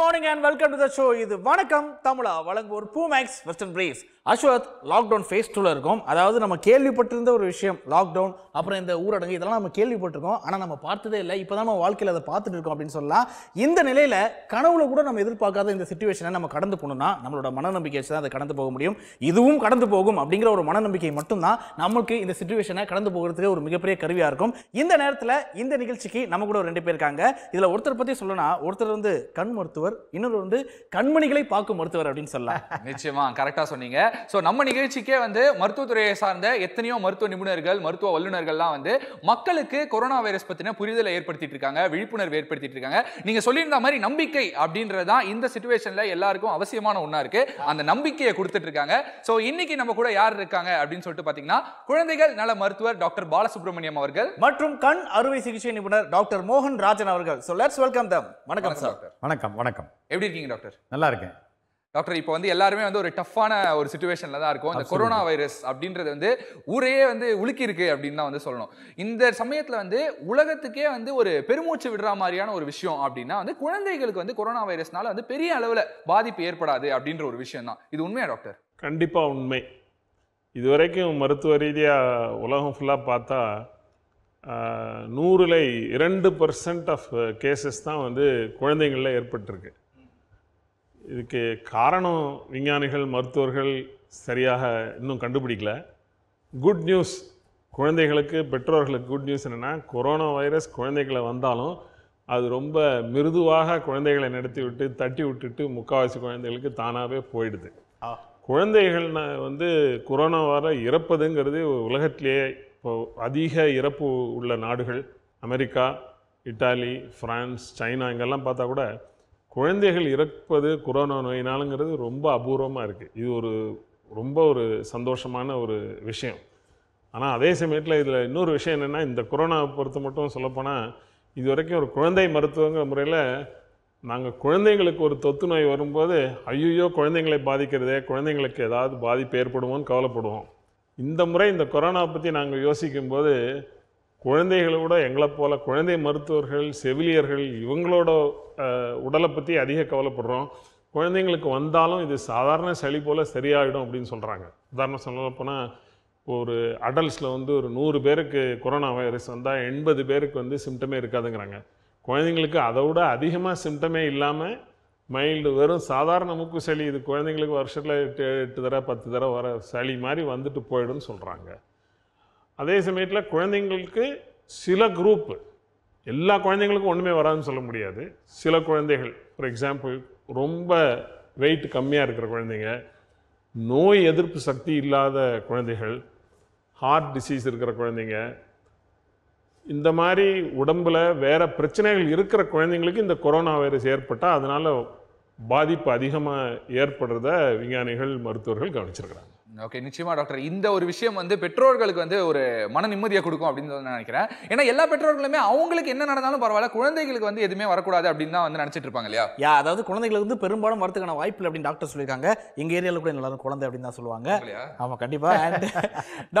Morning and welcome to the show இது வணக்கம் தமிழா வழங்குவோர் Poomex western breeze Ashwath lockdown phase டூவில் இருக்கும் அதாவது நம்ம கேள்விப்பட்டிருந்த ஒரு விஷயம் லாக்டவுன் அப்புறம் இந்த ஊரடங்கு இதெல்லாம் நம்ம கேள்விப்பட்டிருக்கோம் ஆனால் நம்ம பார்த்ததே இல்லை இப்போ தான் நம்ம வாழ்க்கையில் அதை பார்த்துட்டு இருக்கோம் அப்படின்னு சொல்லலாம் இந்த நிலையில் கனவுல கூட நம்ம எதிர்பார்க்காத இந்த சுச்சுவேஷனை நம்ம கடந்து போகணும்னா நம்மளோட மனநம்பிக்கை வச்சு தான் அதை கடந்து போக முடியும் இதுவும் கடந்து போகும் அப்படிங்கிற ஒரு மனநம்பிக்கை மட்டும்தான் நமக்கு இந்த சுச்சுவேஷனை கடந்து போகிறதுக்கு ஒரு மிகப்பெரிய கருவியாக இருக்கும் இந்த நேரத்தில் இந்த நிகழ்ச்சிக்கு நம்ம கூட ரெண்டு பேர் இருக்காங்க இதில் ஒருத்தர் பற்றி சொல்லணும் ஒருத்தர் வந்து கண் மருத்துவர் மருத்துவர் இன்னொரு வந்து கண்மணிகளை பார்க்கும் மருத்துவர் அப்படின்னு சொல்லலாம் நிச்சயமா கரெக்டாக சொன்னீங்க ஸோ நம்ம நிகழ்ச்சிக்கே வந்து மருத்துவத்துறையை சார்ந்த எத்தனையோ மருத்துவ நிபுணர்கள் மருத்துவ வல்லுநர்கள்லாம் வந்து மக்களுக்கு கொரோனா வைரஸ் பற்றின புரிதலை ஏற்படுத்திட்டு இருக்காங்க விழிப்புணர்வு ஏற்படுத்திட்டு இருக்காங்க நீங்கள் சொல்லியிருந்த மாதிரி நம்பிக்கை அப்படின்றது தான் இந்த சுச்சுவேஷனில் எல்லாருக்கும் அவசியமான ஒன்றா இருக்கு அந்த நம்பிக்கையை கொடுத்துட்டு இருக்காங்க ஸோ இன்னைக்கு நம்ம கூட யார் இருக்காங்க அப்படின்னு சொல்லிட்டு பார்த்தீங்கன்னா குழந்தைகள் நல மருத்துவர் டாக்டர் பாலசுப்ரமணியம் அவர்கள் மற்றும் கண் அறுவை சிகிச்சை நிபுணர் டாக்டர் மோகன் ராஜன் அவர்கள் வெல்கம் தம் வணக்கம் சார் வணக்கம் வணக்கம் வணக்கம் எப்படி இருக்கீங்க டாக்டர் நல்லா இருக்கேன் டாக்டர் இப்போ வந்து எல்லாருமே வந்து ஒரு டஃப்பான ஒரு சுச்சுவேஷனில் தான் இருக்கும் இந்த கொரோனா வைரஸ் அப்படின்றது வந்து ஊரையே வந்து உலுக்கி இருக்கு அப்படின்னு தான் வந்து சொல்லணும் இந்த சமயத்தில் வந்து உலகத்துக்கே வந்து ஒரு பெருமூச்சு விடுற மாதிரியான ஒரு விஷயம் அப்படின்னா வந்து குழந்தைகளுக்கு வந்து கொரோனா வைரஸ்னால வந்து பெரிய அளவில் பாதிப்பு ஏற்படாது அப்படின்ற ஒரு விஷயம் தான் இது உண்மையா டாக்டர் கண்டிப்பாக உண்மை இது வரைக்கும் மருத்துவ ரீதியாக உலகம் ஃபுல்லாக பார்த்தா நூறில் இரண்டு பர்சன்ட் ஆஃப் கேசஸ் தான் வந்து குழந்தைங்களில் ஏற்பட்டிருக்கு இதுக்கு காரணம் விஞ்ஞானிகள் மருத்துவர்கள் சரியாக இன்னும் கண்டுபிடிக்கல குட் நியூஸ் குழந்தைகளுக்கு பெற்றோர்களுக்கு குட் நியூஸ் என்னென்னா கொரோனா வைரஸ் குழந்தைகளை வந்தாலும் அது ரொம்ப மிருதுவாக குழந்தைகளை நடத்தி விட்டு தட்டி விட்டுட்டு முக்கால்வாசி குழந்தைகளுக்கு தானாகவே போயிடுது குழந்தைகள் வந்து கொரோனா வர இறப்பதுங்கிறது உலகத்திலேயே இப்போது அதிக இறப்பு உள்ள நாடுகள் அமெரிக்கா இட்டாலி ஃப்ரான்ஸ் சைனா இங்கெல்லாம் பார்த்தா கூட குழந்தைகள் இறப்பது கொரோனா நோயினாலுங்கிறது ரொம்ப அபூர்வமாக இருக்குது இது ஒரு ரொம்ப ஒரு சந்தோஷமான ஒரு விஷயம் ஆனால் அதே சமயத்தில் இதில் இன்னொரு விஷயம் என்னென்னா இந்த கொரோனாவை பொறுத்த மட்டும் சொல்லப்போனால் இது வரைக்கும் ஒரு குழந்தை மருத்துவங்கிற முறையில் நாங்கள் குழந்தைங்களுக்கு ஒரு தொத்து நோய் வரும்போது ஐயோ குழந்தைங்களை பாதிக்கிறதே குழந்தைங்களுக்கு ஏதாவது பாதிப்பு ஏற்படுவோம்னு கவலைப்படுவோம் இந்த முறை இந்த கொரோனா பற்றி நாங்கள் யோசிக்கும்போது விட எங்களை போல் குழந்தை மருத்துவர்கள் செவிலியர்கள் இவங்களோட உடலை பற்றி அதிக கவலைப்படுறோம் குழந்தைங்களுக்கு வந்தாலும் இது சாதாரண சளி போல் சரியாயிடும் அப்படின்னு சொல்கிறாங்க உதாரணம் சொல்லப்போனால் போனால் ஒரு அடல்ஸில் வந்து ஒரு நூறு பேருக்கு கொரோனா வைரஸ் வந்தால் எண்பது பேருக்கு வந்து சிம்டமே இருக்காதுங்கிறாங்க குழந்தைங்களுக்கு அதை விட அதிகமாக சிம்டமே இல்லாமல் மைல்டு வெறும் சாதாரண மூக்கு சளி இது குழந்தைங்களுக்கு வருஷத்தில் எட்டு எட்டு தடவை பத்து தடவை வர சளி மாதிரி வந்துட்டு போயிடும்னு சொல்கிறாங்க அதே சமயத்தில் குழந்தைங்களுக்கு சில குரூப்பு எல்லா குழந்தைங்களுக்கும் ஒன்றுமே வராதுன்னு சொல்ல முடியாது சில குழந்தைகள் ஃபார் எக்ஸாம்பிள் ரொம்ப வெயிட் கம்மியாக இருக்கிற குழந்தைங்க நோய் எதிர்ப்பு சக்தி இல்லாத குழந்தைகள் ஹார்ட் டிசீஸ் இருக்கிற குழந்தைங்க இந்த மாதிரி உடம்பில் வேறு பிரச்சனைகள் இருக்கிற குழந்தைங்களுக்கு இந்த கொரோனா வைரஸ் ஏற்பட்டால் அதனால் பாதிப்பு அதிகமாக ஏற்படுறத விஞ்ஞானிகள் மருத்துவர்கள் கவனிச்சிருக்கிறாங்க ஓகே நிச்சயமா டாக்டர் இந்த ஒரு விஷயம் வந்து பெற்றோர்களுக்கு வந்து ஒரு மன நிம்மதியை கொடுக்கும் அப்படின்னு நான் நினைக்கிறேன் ஏன்னா எல்லா பெற்றோர்களுமே அவங்களுக்கு என்ன நடந்தாலும் பரவாயில்ல குழந்தைகளுக்கு வந்து எதுவுமே வரக்கூடாது அப்படின்னு தான் வந்து நினைச்சிட்டு இருப்பாங்க இல்லையா யா அதாவது குழந்தைகளுக்கு வந்து பெரும்பாலும் வரதுக்கான வாய்ப்பு அப்படின்னு டாக்டர் சொல்லியிருக்காங்க எங்க ஏரியாவில் கூட எல்லாரும் குழந்தை அப்படின்னு தான் சொல்லுவாங்க ஆமா கண்டிப்பா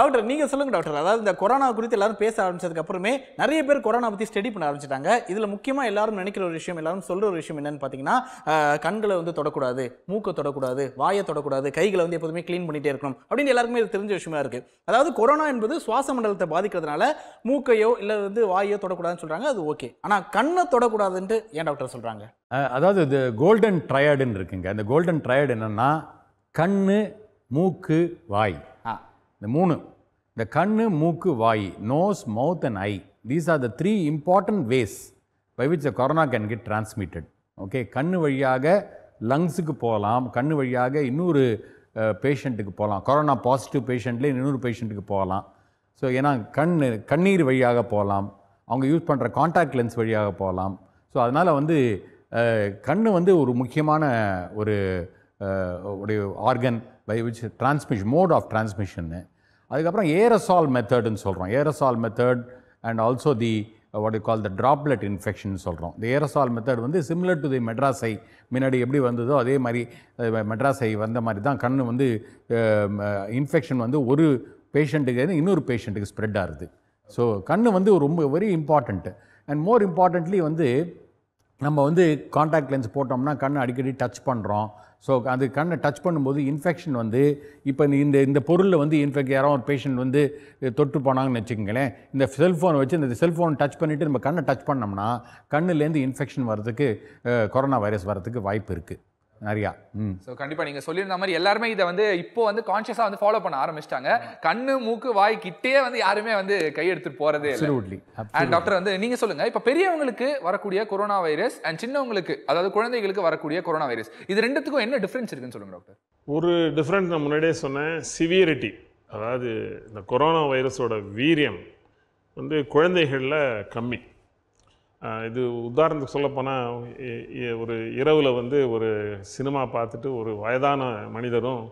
டாக்டர் நீங்க சொல்லுங்க டாக்டர் அதாவது இந்த கொரோனா குறித்து எல்லாரும் பேச ஆரம்பிச்சதுக்கு அப்புறமே நிறைய பேர் கொரோனா பத்தி ஸ்டடி பண்ண ஆரம்பிச்சிட்டாங்க இதுல முக்கியமா எல்லாரும் நினைக்கிற ஒரு விஷயம் எல்லாரும் சொல்ற ஒரு விஷயம் என்னன்னு பாத்தீங்கன்னா கண்களை வந்து தொடக்கூடாது மூக்கை தொடக்கூடாது வாயை தொடக்கூடாது கைகளை வந்து எப்போதுமே கிளீன் பண்ணிட்டே இருக்கணும் இருக்கணும் அப்படின்னு எல்லாருக்குமே இது தெரிஞ்ச விஷயமா இருக்குது அதாவது கொரோனா என்பது சுவாச மண்டலத்தை பாதிக்கிறதுனால மூக்கையோ இல்லை வந்து வாயோ தொடக்கூடாதுன்னு சொல்கிறாங்க அது ஓகே ஆனால் கண்ணை தொடக்கூடாதுன்ட்டு ஏன் டாக்டர் சொல்கிறாங்க அதாவது இது கோல்டன் ட்ரையாடுன்னு இருக்குங்க இந்த கோல்டன் ட்ரையாடு என்னென்னா கண் மூக்கு வாய் இந்த மூணு இந்த கண் மூக்கு வாய் nose mouth and eye these are the three important ways by which the corona can get transmitted okay கண் வழியாக லங்ஸுக்கு போகலாம் கண் வழியாக இன்னொரு பேஷண்ட்டுக்கு போகலாம் கொரோனா பாசிட்டிவ் பேஷண்ட்லேயே இன்னொரு பேஷண்ட்டுக்கு போகலாம் ஸோ ஏன்னா கண் கண்ணீர் வழியாக போகலாம் அவங்க யூஸ் பண்ணுற காண்டாக்ட் லென்ஸ் வழியாக போகலாம் ஸோ அதனால் வந்து கண் வந்து ஒரு முக்கியமான ஒரு உடைய organ by which transmission mode of டிரான்ஸ்மிஷன்னு அதுக்கப்புறம் ஏரசால் மெத்தடுன்னு சொல்கிறோம் aerosol method and also the what you call the droplet infection சொல்கிறோம் இந்த ஏரோசால் மெத்தட் வந்து சிமிலர் டு தி மெட்ராஸை முன்னாடி எப்படி வந்ததோ அதே மாதிரி மெட்ராஸை uh, வந்த மாதிரி தான் கண் வந்து இன்ஃபெக்ஷன் um, uh, வந்து ஒரு பேஷண்ட்டுக்கு இன்னொரு பேஷண்ட்டுக்கு ஸ்ப்ரெட் ஆகுது ஸோ கண் வந்து ரொம்ப very important and more importantly வந்து நம்ம வந்து காண்டாக்ட் லென்ஸ் போட்டோம்னா கண்ணை அடிக்கடி டச் பண்ணுறோம் ஸோ அது கண்ணை டச் பண்ணும்போது இன்ஃபெக்ஷன் வந்து இப்போ இந்த இந்த பொருளில் வந்து இன்ஃபெக்ட் யாரோ ஒரு பேஷண்ட் வந்து தொட்டு போனாங்கன்னு வச்சுக்கங்களேன் இந்த செல்ஃபோனை வச்சு இந்த செல்ஃபோன் டச் பண்ணிவிட்டு நம்ம கண்ணை டச் பண்ணோம்னா கண்ணுலேருந்து இன்ஃபெக்ஷன் வர்றதுக்கு கொரோனா வைரஸ் வர்றதுக்கு வாய்ப்பு இருக்குது நிறையா ஸோ கண்டிப்பாக நீங்கள் சொல்லியிருந்த மாதிரி எல்லாருமே இதை வந்து இப்போ வந்து கான்ஷியஸாக வந்து ஃபாலோ பண்ண ஆரம்பிச்சிட்டாங்க கண்ணு மூக்கு வாய் கிட்டே வந்து யாருமே வந்து கையெடுத்துட்டு போகிறதே அண்ட் டாக்டர் வந்து நீங்கள் சொல்லுங்கள் இப்போ பெரியவங்களுக்கு வரக்கூடிய கொரோனா வைரஸ் அண்ட் சின்னவங்களுக்கு அதாவது குழந்தைகளுக்கு வரக்கூடிய கொரோனா வைரஸ் இது ரெண்டுத்துக்கும் என்ன டிஃப்ரென்ஸ் இருக்குன்னு சொல்லுங்கள் டாக்டர் ஒரு டிஃப்ரெண்ட் நான் முன்னாடியே சொன்னேன் சிவியரிட்டி அதாவது இந்த கொரோனா வைரஸோட வீரியம் வந்து குழந்தைகளில் கம்மி இது உதாரணத்துக்கு சொல்லப்போனால் ஒரு இரவில் வந்து ஒரு சினிமா பார்த்துட்டு ஒரு வயதான மனிதரும்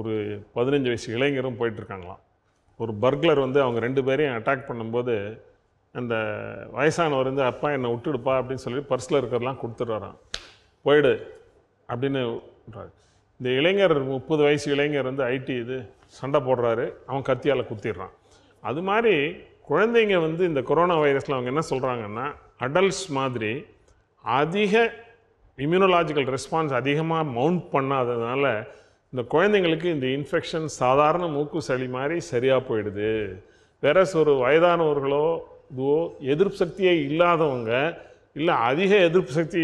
ஒரு பதினஞ்சு வயசு இளைஞரும் போயிட்டுருக்காங்களாம் ஒரு பர்க்லர் வந்து அவங்க ரெண்டு பேரையும் அட்டாக் பண்ணும்போது அந்த வயசானவர் வந்து அப்பா என்னை விட்டுடுப்பா அப்படின்னு சொல்லி பர்ஸில் இருக்கிறதெல்லாம் கொடுத்துட்றான் போயிடு அப்படின்னு இந்த இளைஞர் முப்பது வயசு இளைஞர் வந்து ஐடி இது சண்டை போடுறாரு அவன் கத்தியால் குத்திடுறான் அது மாதிரி குழந்தைங்க வந்து இந்த கொரோனா வைரஸில் அவங்க என்ன சொல்கிறாங்கன்னா அடல்ட்ஸ் மாதிரி அதிக இம்யூனலாஜிக்கல் ரெஸ்பான்ஸ் அதிகமாக மவுண்ட் பண்ணாததுனால இந்த குழந்தைங்களுக்கு இந்த இன்ஃபெக்ஷன் சாதாரண மூக்கு சளி மாதிரி சரியாக போயிடுது வேற ஒரு வயதானவர்களோ இதுவோ எதிர்ப்பு சக்தியே இல்லாதவங்க இல்லை அதிக எதிர்ப்பு சக்தி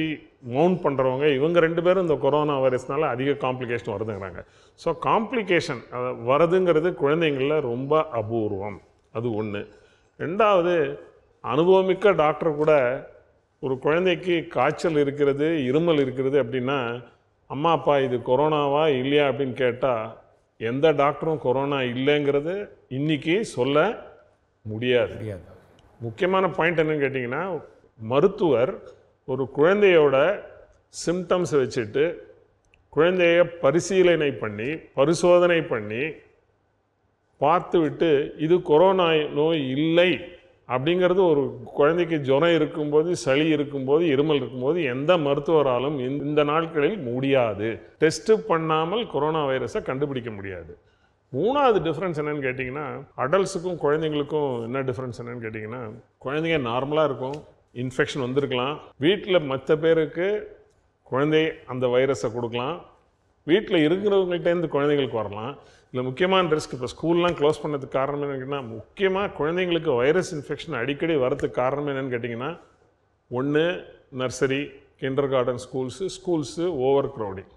மவுண்ட் பண்ணுறவங்க இவங்க ரெண்டு பேரும் இந்த கொரோனா வைரஸ்னால அதிக காம்ப்ளிகேஷன் வருதுங்கிறாங்க ஸோ காம்ப்ளிகேஷன் அதை வருதுங்கிறது குழந்தைங்களில் ரொம்ப அபூர்வம் அது ஒன்று ரெண்டாவது அனுபவமிக்க டாக்டர் கூட ஒரு குழந்தைக்கு காய்ச்சல் இருக்கிறது இருமல் இருக்கிறது அப்படின்னா அம்மா அப்பா இது கொரோனாவா இல்லையா அப்படின்னு கேட்டால் எந்த டாக்டரும் கொரோனா இல்லைங்கிறது இன்றைக்கி சொல்ல முடியாது முக்கியமான பாயிண்ட் என்னன்னு கேட்டிங்கன்னா மருத்துவர் ஒரு குழந்தையோட சிம்டம்ஸ் வச்சுட்டு குழந்தைய பரிசீலனை பண்ணி பரிசோதனை பண்ணி பார்த்துவிட்டு இது கொரோனா நோய் இல்லை அப்படிங்கிறது ஒரு குழந்தைக்கு ஜுரம் இருக்கும்போது சளி இருக்கும்போது இருமல் இருக்கும்போது எந்த மருத்துவராலும் இந்த நாட்களில் முடியாது டெஸ்ட்டு பண்ணாமல் கொரோனா வைரஸை கண்டுபிடிக்க முடியாது மூணாவது டிஃப்ரென்ஸ் என்னென்னு கேட்டிங்கன்னா அடல்ஸுக்கும் குழந்தைங்களுக்கும் என்ன டிஃப்ரென்ஸ் என்னென்னு கேட்டிங்கன்னா குழந்தைங்க நார்மலாக இருக்கும் இன்ஃபெக்ஷன் வந்திருக்கலாம் வீட்டில் மற்ற பேருக்கு குழந்தை அந்த வைரஸை கொடுக்கலாம் வீட்டில் இருக்கிறவங்கள்டேருந்து குழந்தைங்களுக்கு வரலாம் இல்லை முக்கியமான ரிஸ்க் இப்போ ஸ்கூல்லாம் க்ளோஸ் பண்ணதுக்கு காரணம் என்னன்னு முக்கியமாக குழந்தைங்களுக்கு வைரஸ் இன்ஃபெக்ஷன் அடிக்கடி வரதுக்கு காரணம் என்னென்னு கேட்டிங்கன்னா ஒன்று nursery kindergarten schools schools overcrowding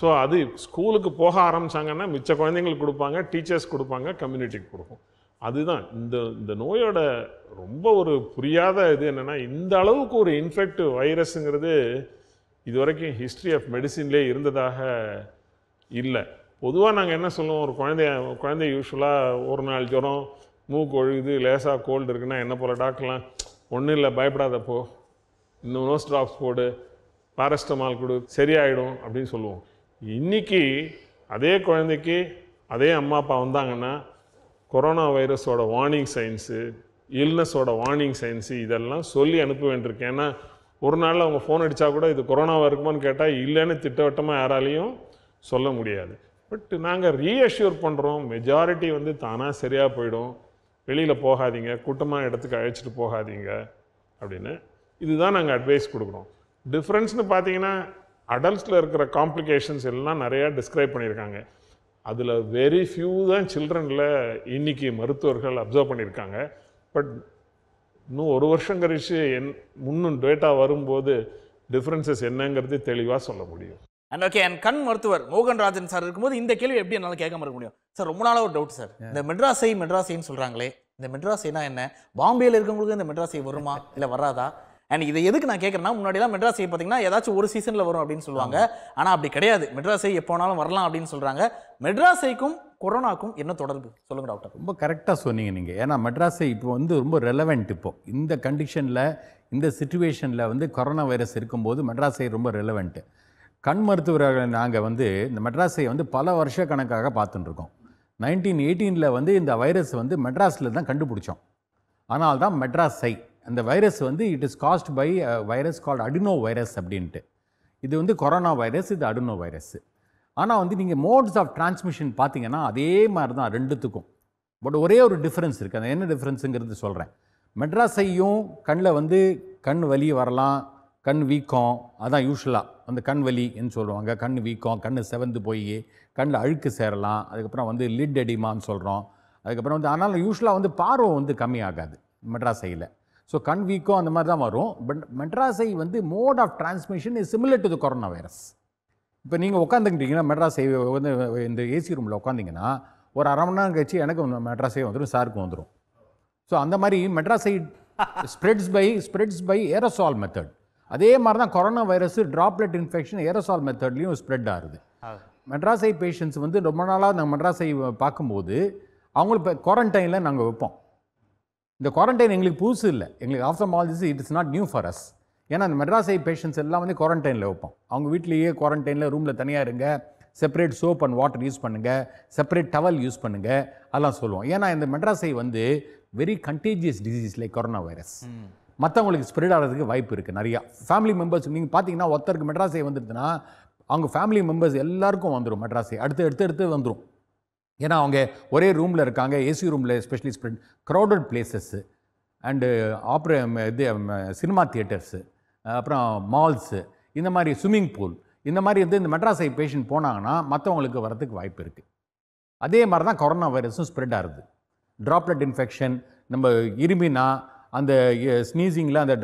so அது ஸ்கூலுக்கு போக ஆரம்பித்தாங்கன்னா மிச்ச குழந்தைங்களுக்கு கொடுப்பாங்க டீச்சர்ஸ் கொடுப்பாங்க கம்யூனிட்டிக்கு கொடுக்கும் அதுதான் இந்த இந்த நோயோட ரொம்ப ஒரு புரியாத இது என்னென்னா இந்த அளவுக்கு ஒரு இன்ஃபெக்டிவ் வைரஸுங்கிறது இது வரைக்கும் ஹிஸ்ட்ரி ஆஃப் மெடிசின்லேயே இருந்ததாக இல்லை பொதுவாக நாங்கள் என்ன சொல்லுவோம் ஒரு குழந்தைய குழந்தை யூஸ்வலாக ஒரு நாள் ஜுரம் மூக்கு ஒழுகுது லேசாக கோல்டு இருக்குன்னா என்ன போல் டாக்டர்லாம் ஒன்றும் இல்லை பயப்படாதப்போ இன்னும் நோஸ் ட்ராப்ஸ் போடு பாரஸ்டமால் கொடு சரியாயிடும் அப்படின்னு சொல்லுவோம் இன்றைக்கி அதே குழந்தைக்கு அதே அம்மா அப்பா வந்தாங்கன்னா கொரோனா வைரஸோட வார்னிங் சயின்ஸு இல்னஸோட வார்னிங் சயின்ஸு இதெல்லாம் சொல்லி அனுப்ப வேண்டியிருக்கேன் ஏன்னா ஒரு நாளில் அவங்க ஃபோன் அடித்தா கூட இது கொரோனாவாக இருக்குமான்னு கேட்டால் இல்லைன்னு திட்டவட்டமாக யாராலையும் சொல்ல முடியாது பட் நாங்கள் ரீஅஷ்யூர் பண்ணுறோம் மெஜாரிட்டி வந்து தானாக சரியாக போயிடும் வெளியில் போகாதீங்க கூட்டமாக இடத்துக்கு அழைச்சிட்டு போகாதீங்க அப்படின்னு இதுதான் நாங்கள் அட்வைஸ் கொடுக்குறோம் டிஃப்ரென்ஸ்னு பார்த்தீங்கன்னா அடல்ட்ஸில் இருக்கிற காம்ப்ளிகேஷன்ஸ் எல்லாம் நிறையா டிஸ்கிரைப் பண்ணியிருக்காங்க அதில் வெரி ஃபியூ தான் சில்ட்ரனில் இன்றைக்கி மருத்துவர்கள் அப்சர்வ் பண்ணியிருக்காங்க பட் இன்னும் ஒரு வருஷம் கழித்து என் முன்னும் டேட்டா வரும்போது டிஃப்ரென்சஸ் என்னங்கிறது தெளிவாக சொல்ல முடியும் அண்ட் ஓகே என் கண் மருத்துவர் மோகன் ராஜன் சார் இருக்கும்போது இந்த கேள்வி எப்படி என்னால் கேட்க மறக்க முடியும் சார் ரொம்ப நாளாக ஒரு டவுட் சார் இந்த மெட்ராஸை மெட்ராஸைன்னு சொல்கிறாங்களே இந்த மெட்ராஸைனா என்ன பாம்பேயில் இருக்கவங்களுக்கு இந்த மெட்ராஸை வருமா இல்லை வராதா அண்ட் இதை எதுக்கு நான் கேட்குறேன்னா முன்னாடிலாம் மெட்ராஸை பார்த்தீங்கன்னா ஏதாச்சும் ஒரு சீசனில் வரும் அப்படின்னு சொல்லுவாங்க ஆனால் அப்படி கிடையாது மெட்ராஸை எப்போனாலும் வரலாம் அப்படின்னு சொல்கிறாங்க மெட்ராஸைக்கும் கொரோனாக்கும் என்ன தொடர்பு சொல்லுங்கள் டாக்டர் ரொம்ப கரெக்டாக சொன்னீங்க நீங்கள் ஏன்னா மெட்ராஸை இப்போ வந்து ரொம்ப ரெலவெண்ட் இப்போ இந்த கண்டிஷனில் இந்த சுச்சுவேஷனில் வந்து கொரோனா வைரஸ் இருக்கும்போது மெட்ராஸை ரொம்ப ரெலவெண்ட்டு கண் மருத்துவர்கள் நாங்கள் வந்து இந்த மெட்ராஸை வந்து பல வருஷ கணக்காக பார்த்துட்டுருக்கோம் நைன்டீன் எயிட்டீனில் வந்து இந்த வைரஸ் வந்து மெட்ராஸில் தான் கண்டுபிடிச்சோம் ஆனால் தான் மெட்ராஸை அந்த வைரஸ் வந்து it is caused by virus called adenovirus அப்படின்ட்டு இது வந்து கொரோனா வைரஸ் இது அடினோ வைரஸ் ஆனால் வந்து நீங்கள் மோட்ஸ் ஆஃப் டிரான்ஸ்மிஷன் பார்த்தீங்கன்னா அதே மாதிரி தான் ரெண்டுத்துக்கும் பட் ஒரே ஒரு டிஃப்ரென்ஸ் இருக்குது அந்த என்ன டிஃப்ரென்ஸுங்கிறது சொல்கிறேன் மெட்ராஸையும் கண்ணில் வந்து கண் வலி வரலாம் கண் வீக்கம் அதான் யூஸ்வலாக அந்த கண் வலின்னு சொல்லுவாங்க கண் வீக்கம் கண் செவந்து போய் கண்ணில் அழுக்கு சேரலாம் அதுக்கப்புறம் வந்து லிட் அடிமான்னு சொல்கிறோம் அதுக்கப்புறம் வந்து ஆனால் யூஸ்வலாக வந்து பார்வம் வந்து கம்மியாகாது மெட்ராசையில் ஸோ கண் வீக்கம் அந்த மாதிரி தான் வரும் பட் மெட்ராசை வந்து mode of transmission is similar to the corona virus இப்போ நீங்கள் உட்காந்துக்கிட்டீங்கன்னா மெட்ராஸை வந்து இந்த ஏசி ரூமில் உட்காந்திங்கன்னா ஒரு அரை மணி நேரம் கழிச்சு எனக்கு மெட்ராஸே வந்துடும் சாருக்கு வந்துடும் ஸோ அந்த மாதிரி Madras eye spreads by spreads by aerosol method அதே மாதிரி தான் corona virus droplet infection aerosol மெத்தட்லேயும் ஸ்ப்ரெட் ஆகுது மெட்ராஸ் ஐ பேஷண்ட்ஸ் வந்து ரொம்ப நாளாக நாங்கள் மெட்ராஸ் ஐ பார்க்கும்போது அவங்களும் இப்போ குவாரண்டைனில் நாங்கள் வைப்போம் இந்த குவாரண்டைன் எங்களுக்கு புதுசு இல்லை எங்களுக்கு ophthalmologists it is not new for us ஏன்னா அந்த மெட்ராஸ் ஐ பேஷண்ட்ஸ் எல்லாம் வந்து குவாரண்டைனில் வைப்போம் அவங்க வீட்லேயே குவாரண்டைனில் ரூமில் தனியாக இருங்க separate soap and water use பண்ணுங்கள் செப்பரேட் டவல் யூஸ் பண்ணுங்கள் அதெல்லாம் சொல்லுவோம் ஏன்னா இந்த மெட்ராஸை வந்து very contagious disease like corona virus மற்றவங்களுக்கு ஸ்ப்ரெட் ஆகிறதுக்கு வாய்ப்பு இருக்குது நிறையா ஃபேமிலி மெம்பர்ஸ் நீங்கள் பார்த்தீங்கன்னா ஒருத்தருக்கு மெட்ராஸே வந்துடுதுன்னா அவங்க ஃபேமிலி மெம்பர்ஸ் எல்லாருக்கும் வந்துடும் மெட்ராஸே அடுத்து எடுத்து எடுத்து வந்துடும் ஏன்னா அவங்க ஒரே ரூமில் இருக்காங்க ஏசி ரூமில் specially spread crowded places and ஆப்ரே இது சினிமா தியேட்டர்ஸு அப்புறம் மால்ஸு இந்த மாதிரி ஸ்விம்மிங் பூல் இந்த மாதிரி வந்து இந்த மெட்ராஸை பேஷண்ட் போனாங்கன்னா மற்றவங்களுக்கு வரதுக்கு வாய்ப்பு இருக்குது அதே மாதிரி தான் கொரோனா வைரஸும் ஸ்ப்ரெட் ஆகுது ட்ராப்லெட் இன்ஃபெக்ஷன் நம்ம இருமினா அந்த ஸ்னீசிங்கில் அந்த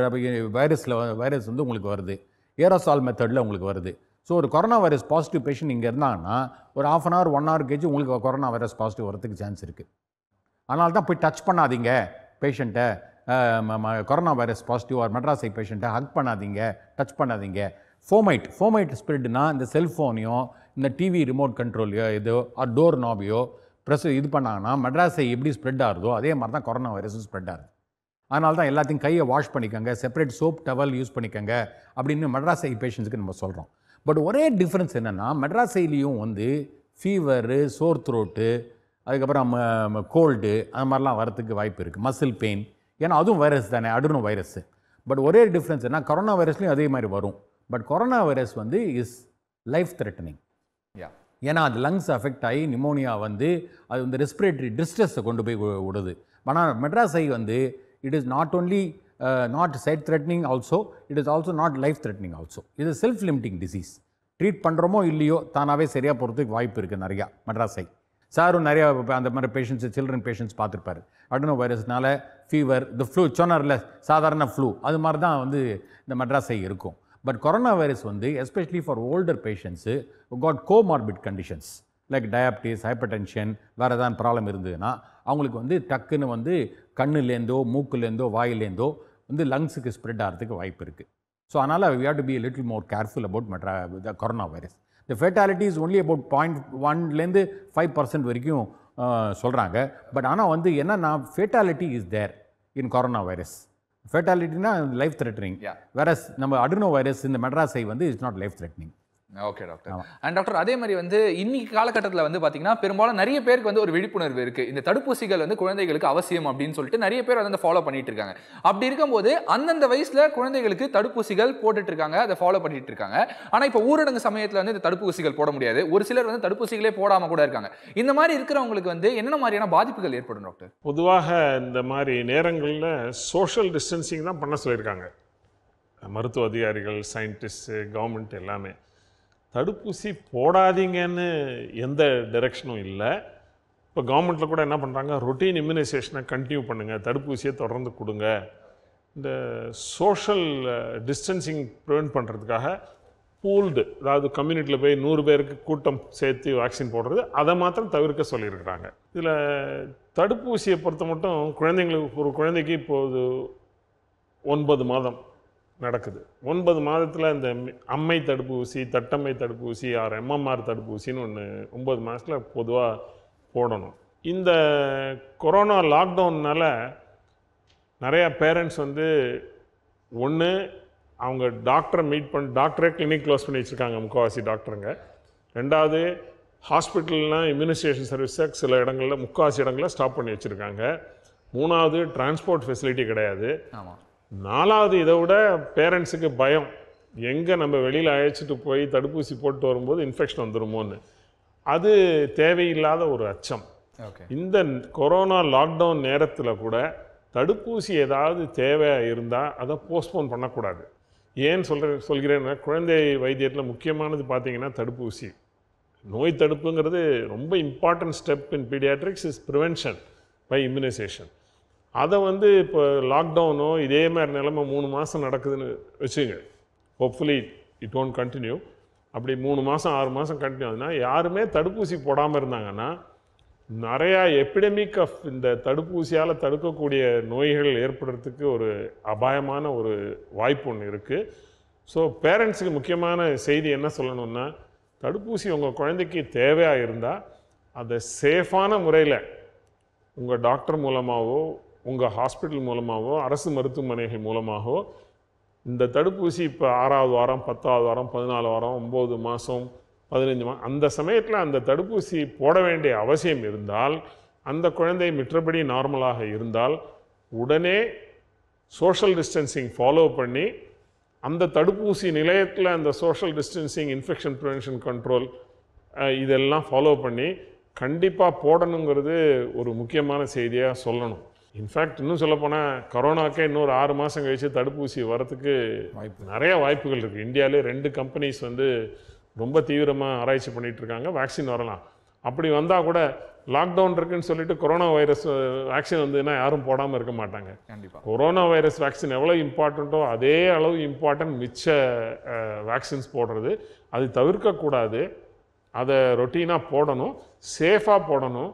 வைரஸில் வைரஸ் வந்து உங்களுக்கு வருது ஏரோசால் மெத்தடில் உங்களுக்கு வருது ஸோ ஒரு கொரோனா வைரஸ் பாசிட்டிவ் பேஷண்ட் இங்கே இருந்தாங்கன்னா ஒரு half an hour one hour கேஜி உங்களுக்கு கொரோனா வைரஸ் பாசிட்டிவ் வரதுக்கு சான்ஸ் இருக்குது அதனால தான் போய் டச் பண்ணாதீங்க பேஷண்ட்டை corona virus positive or Madras eye பேஷண்ட்டை ஹக் பண்ணாதீங்க டச் பண்ணாதீங்க ஃபோமைட் ஃபோமைட் ஸ்ப்ரெட்னா இந்த செல்ஃபோனையும் இந்த டிவி ரிமோட் கண்ட்ரோலையோ இதோ டோர் நாபியோ ப்ரெஸ் இது பண்ணாங்கன்னா மெட்ராஸை எப்படி ஸ்ப்ரெட் ஆகுதோ அதே மாதிரி தான் கொரோனா வைரஸும் ஸ்ப்ரெட் ஆகுது அதனால தான் எல்லாத்தையும் கையை வாஷ் பண்ணிக்கோங்க செப்பரேட் சோப் டவல் யூஸ் பண்ணிக்கோங்க அப்படின்னு மெட்ராஸ் ஐ பேஷண்ட்ஸுக்கு நம்ம சொல்கிறோம் பட் ஒரே டிஃப்ரென்ஸ் என்னென்னா மெட்ராஸ் ஐலையும் வந்து ஃபீவரு சோர் த்ரோட்டு அதுக்கப்புறம் கோல்டு அது மாதிரிலாம் வரத்துக்கு வாய்ப்பு இருக்குது மசில் பெயின் ஏன்னா அதுவும் வைரஸ் தானே அடுணும் வைரஸ்ஸு பட் ஒரே டிஃப்ரென்ஸ் என்ன கொரோனா வைரஸ்லையும் அதே மாதிரி வரும் பட் கொரோனா வைரஸ் வந்து இஸ் லைஃப் த்ரெட்டனிங் யா ஏன்னா அது லங்ஸ் அஃபெக்ட் ஆகி நிமோனியா வந்து அது வந்து ரெஸ்பிரேட்டரி டிஸ்ட்ரெஸ்ஸை கொண்டு போய் விடுது ஆனால் மெட்ராஸ் ஐ வந்து It is not only uh, not threatening threatening also, it is also not life threatening also. It is a self-limiting disease. Treat பண்ணுறோமோ இல்லையோ தானாகவே சரியாக போகிறதுக்கு வாய்ப்பு இருக்குது நிறையா மட்ராஸை சாரும் நிறையா அந்த மாதிரி பேஷண்ட்ஸ் சில்ட்ரன் பேஷண்ட்ஸ் பார்த்துருப்பாரு அடனோ வைரஸ்னால ஃபீவர் இந்த ஃப்ளூ சொன்னார்ல சாதாரண ஃப்ளூ அது மாதிரி தான் வந்து இந்த மட்ராஸை இருக்கும் பட் கொரோனா வைரஸ் வந்து especially for older patients got comorbid conditions like diabetes hypertension வேறு ஏதாவது ப்ராப்ளம் இருந்ததுன்னா அவங்களுக்கு வந்து டக்குன்னு வந்து கண்ணுலேருந்தோ மூக்குலேருந்தோ வாயிலேருந்தோ வந்து லங்ஸுக்கு ஸ்ப்ரெட் ஆகிறதுக்கு வாய்ப்பு இருக்குது ஸோ அதனால் we had to be little more careful about Madras the corona virus the fatality is only about point ஒன்லேருந்து ஃபைவ் பர்சன்ட் வரைக்கும் சொல்கிறாங்க பட் ஆனால் வந்து என்னன்னா fatality is there in corona virus ஃபேட்டாலிட்டினா லைஃப் த்ரெட்னிங் வேற நம்ம அட்னோ வைரஸ் இந்த மெட்ராஸை வந்து it's not life threatening okay doctor and doctor அதே மாதிரி வந்து இன்னைக்கு காலகட்டத்தில் வந்து பார்த்தீங்கன்னா பெரும்பாலும் நிறைய பேருக்கு வந்து ஒரு விழிப்புணர்வு இருக்குது இந்த தடுப்பூசிகள் வந்து குழந்தைகளுக்கு அவசியம் அப்படின்னு சொல்லிட்டு நிறைய பேர் வந்து ஃபாலோ பண்ணிட்டு இருக்காங்க அப்படி இருக்கும்போது அந்தந்த வயசில் குழந்தைகளுக்கு தடுப்பூசிகள் போட்டுட்டு இருக்காங்க அதை ஃபாலோ பண்ணிட்டு இருக்காங்க ஆனால் இப்போ ஊரடங்கு சமயத்தில் வந்து இந்த தடுப்பூசிகள் போட முடியாது ஒரு சிலர் வந்து தடுப்பூசிகளே போடாமல் கூட இருக்காங்க இந்த மாதிரி இருக்கிறவங்களுக்கு வந்து என்னென்ன மாதிரியான பாதிப்புகள் ஏற்படும் டாக்டர் பொதுவாக இந்த மாதிரி நேரங்களில் சோஷியல் டிஸ்டன்சிங் தான் பண்ண சொல்லியிருக்காங்க மருத்துவ அதிகாரிகள் சயின்டிஸ்ட் கவர்மெண்ட் எல்லாமே தடுப்பூசி போடாதீங்கன்னு எந்த டெரெக்ஷனும் இல்லை இப்போ கவர்மெண்ட்டில் கூட என்ன பண்ணுறாங்க ரொட்டீன் இம்யூனைசேஷனை கண்டினியூ பண்ணுங்கள் தடுப்பூசியை தொடர்ந்து கொடுங்க இந்த சோஷல் டிஸ்டன்சிங் ப்ரிவெண்ட் பண்ணுறதுக்காக பூல்டு அதாவது கம்யூனிட்டியில் போய் நூறு பேருக்கு கூட்டம் சேர்த்து வேக்சின் போடுறது அதை மாத்திரம் தவிர்க்க சொல்லியிருக்கிறாங்க இதில் தடுப்பூசியை பொறுத்த மட்டும் குழந்தைங்களுக்கு ஒரு குழந்தைக்கு இப்போது ஒன்பது மாதம் நடக்குது ஒன்பது மாதத்தில் இந்த அம்மை தடுப்பூசி தட்டம்மை தடுப்பூசி ஆர் எம்எம்ஆர் தடுப்பூசின்னு ஒன்று ஒம்பது மாதத்தில் பொதுவாக போடணும் இந்த கொரோனா லாக்டவுன்னால் நிறையா பேரண்ட்ஸ் வந்து ஒன்று அவங்க டாக்டரை மீட் பண்ணி டாக்டரே கிளினிக் க்ளோஸ் பண்ணி வச்சுருக்காங்க முக்கால்வாசி டாக்டருங்க ரெண்டாவது ஹாஸ்பிட்டல்னால் இம்யூனிசேஷன் சர்வீஸை சில இடங்களில் முக்கால்வாசி இடங்களில் ஸ்டாப் பண்ணி வச்சுருக்காங்க மூணாவது டிரான்ஸ்போர்ட் ஃபெசிலிட்டி கிடையாது நாலாவது இதை விட பேரண்ட்ஸுக்கு பயம் எங்கே நம்ம வெளியில் அழைச்சிட்டு போய் தடுப்பூசி போட்டு வரும்போது இன்ஃபெக்ஷன் வந்துடுமோன்னு அது தேவையில்லாத ஒரு அச்சம் இந்த கொரோனா லாக்டவுன் நேரத்தில் கூட தடுப்பூசி ஏதாவது தேவை இருந்தால் அதை போஸ்ட்போன் பண்ணக்கூடாது ஏன் சொல்கிற சொல்கிறேன்னா குழந்தை வைத்தியத்தில் முக்கியமானது பார்த்தீங்கன்னா தடுப்பூசி நோய் தடுப்புங்கிறது ரொம்ப important step in paediatrics is prevention by immunisation அதை வந்து இப்போ லாக்டவுனோ இதே மாதிரி நிலமை மூணு மாதம் நடக்குதுன்னு வச்சுங்க ஹோப்ஃபுல்லி இட் டோன்ட் கண்டினியூ அப்படி மூணு மாதம் ஆறு மாதம் கண்டினியூ ஆகுதுன்னா யாருமே தடுப்பூசி போடாமல் இருந்தாங்கன்னா நிறையா எப்பிடமிக் ஆஃப் இந்த தடுப்பூசியால் தடுக்கக்கூடிய நோய்கள் ஏற்படுறதுக்கு ஒரு அபாயமான ஒரு வாய்ப்பு ஒன்று இருக்குது ஸோ பேரண்ட்ஸுக்கு முக்கியமான செய்தி என்ன சொல்லணும்னா தடுப்பூசி உங்கள் குழந்தைக்கு தேவையாக இருந்தால் அதை சேஃபான முறையில் உங்கள் டாக்டர் மூலமாகவோ உங்கள் ஹாஸ்பிட்டல் மூலமாகவோ அரசு மருத்துவமனைகள் மூலமாகவோ இந்த தடுப்பூசி இப்போ ஆறாவது வாரம் பத்தாவது வாரம் பதினாலு வாரம் ஒம்பது மாதம் பதினஞ்சு மாதம் அந்த சமயத்தில் அந்த தடுப்பூசி போட வேண்டிய அவசியம் இருந்தால் அந்த குழந்தை மற்றபடி நார்மலாக இருந்தால் உடனே சோஷியல் டிஸ்டன்சிங் ஃபாலோ பண்ணி அந்த தடுப்பூசி நிலையத்தில் அந்த social distancing infection prevention control இதெல்லாம் ஃபாலோ பண்ணி கண்டிப்பாக போடணுங்கிறது ஒரு முக்கியமான செய்தியாக சொல்லணும் இன்ஃபேக்ட் இன்னும் சொல்லப்போனால் கொரோனாக்கே இன்னொரு ஆறு மாதம் கழித்து தடுப்பூசி வரத்துக்கு வாய்ப்பு நிறையா வாய்ப்புகள் இருக்குது இந்தியாவிலே ரெண்டு கம்பெனிஸ் வந்து ரொம்ப தீவிரமாக ஆராய்ச்சி பண்ணிகிட்ருக்காங்க வேக்சின் வரலாம் அப்படி வந்தால் கூட லாக்டவுன் இருக்குன்னு சொல்லிட்டு கொரோனா வைரஸ் வேக்சின் வந்ததுன்னா யாரும் போடாமல் இருக்க மாட்டாங்க கண்டிப்பாக கொரோனா வைரஸ் வேக்சின் எவ்வளோ இம்பார்ட்டண்ட்டோ அதே அளவு இம்பார்ட்டன்ட் மிச்ச வேக்சின்ஸ் போடுறது அது தவிர்க்கக்கூடாது அதை ரொட்டீனாக போடணும் சேஃபாக போடணும்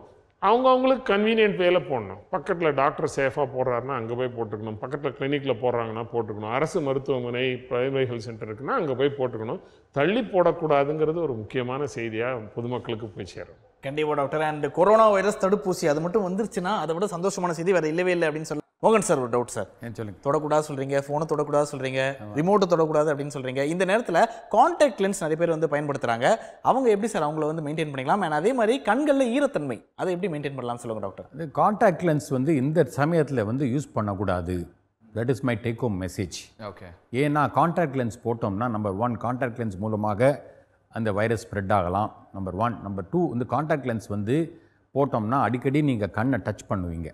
அவங்க அவங்களுக்கு கன்வீனியன்ட் வேல போடணும் பக்கத்தில் டாக்டர் சேஃபாக போடுறாருன்னா அங்கே போய் போட்டுக்கணும் பக்கத்தில் கிளினிக்கில் போடுறாங்கன்னா போட்டுக்கணும் அரசு மருத்துவமனை பிரைமரி ஹெல்த் சென்டர் இருக்குன்னா அங்கே போய் போட்டுக்கணும் தள்ளி போடக்கூடாதுங்கிறது ஒரு முக்கியமான செய்தியாக பொதுமக்களுக்கு போய் சேரும் கண்டிப்பாக டாக்டர் அண்ட் கொரோனா வைரஸ் தடுப்பூசி அது மட்டும் வந்துருச்சுன்னா அதை விட சந்தோஷமான செய்தி வேறு இல்லவே இல்லை அப்படின்னு சொல்லி மோகன் சார் ஒரு டவுட் சார் சொல்லுங்க தொடக்கூடாது சொல்றீங்க ஃபோனை தொடக்கூடாது சொல்றீங்க ரிமோட்டை தொடக்கூடாது அப்படின்னு சொல்றீங்க இந்த நேரத்தில் கான்டாக்ட் லென்ஸ் நிறைய பேர் வந்து பயன்படுத்துறாங்க அவங்க எப்படி சார் அவங்கள வந்து மெயின்டைன் பண்ணிக்கலாம் அண்ட் அதே மாதிரி கண்களில் ஈரத்தன்மை அதை எப்படி மெயின்டைன் பண்ணலாம் சொல்லுங்க டாக்டர் கான்டாக்ட் லென்ஸ் வந்து இந்த சமயத்தில் வந்து யூஸ் பண்ணக்கூடாது that is my take home message okay ஏன்னா கான்டாக்ட் லென்ஸ் போட்டோம்னா நம்பர் ஒன் கான்டாக்ட் லென்ஸ் மூலமாக அந்த வைரஸ் ஸ்ப்ரெட் ஆகலாம் நம்பர் ஒன் நம்பர் டூ வந்து கான்டாக்ட் லென்ஸ் வந்து போட்டோம்னா அடிக்கடி நீங்கள் கண்ணை டச் பண்ணுவீங்க